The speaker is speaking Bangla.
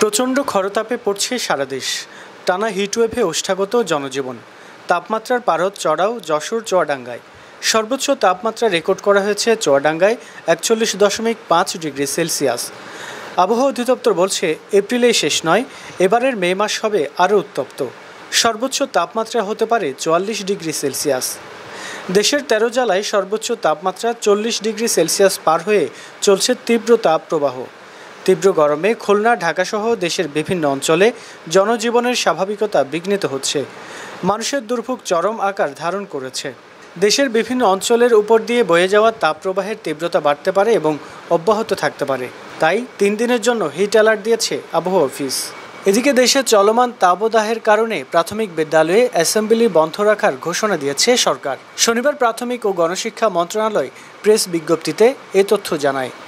প্রচণ্ড খরতাপে পড়ছে সারা দেশ টানা হিটওয়েভে ওষ্ঠাগত জনজীবন তাপমাত্রার পারদ চড়াও যশোর চুয়াডাঙ্গায় সর্বোচ্চ তাপমাত্রা রেকর্ড করা হয়েছে চুয়াডাঙ্গায় একচল্লিশ দশমিক পাঁচ ডিগ্রি সেলসিয়াস আবহাওয়া অধিদপ্তর বলছে এপ্রিলেই শেষ নয় এবারের মে মাস হবে আরও উত্তপ্ত সর্বোচ্চ তাপমাত্রা হতে পারে চুয়াল্লিশ ডিগ্রি সেলসিয়াস দেশের তেরো জেলায় সর্বোচ্চ তাপমাত্রা চল্লিশ ডিগ্রি সেলসিয়াস পার হয়ে চলছে তীব্র তাপ প্রবাহ তীব্র গরমে খুলনা ঢাকাসহ দেশের বিভিন্ন অঞ্চলে জনজীবনের স্বাভাবিকতা বিঘ্নিত হচ্ছে মানুষের দুর্ভোগ চরম আকার ধারণ করেছে দেশের বিভিন্ন অঞ্চলের উপর দিয়ে বয়ে যাওয়া তাপপ্রবাহের তীব্রতা বাড়তে পারে এবং অব্যাহত থাকতে পারে তাই তিন দিনের জন্য হিট অ্যালার্ট দিয়েছে আবহাওয়া অফিস এদিকে দেশে চলমান তাপদাহের কারণে প্রাথমিক বিদ্যালয়ে অ্যাসেম্বলি বন্ধ রাখার ঘোষণা দিয়েছে সরকার শনিবার প্রাথমিক ও গণশিক্ষা মন্ত্রণালয় প্রেস বিজ্ঞপ্তিতে এ তথ্য জানায়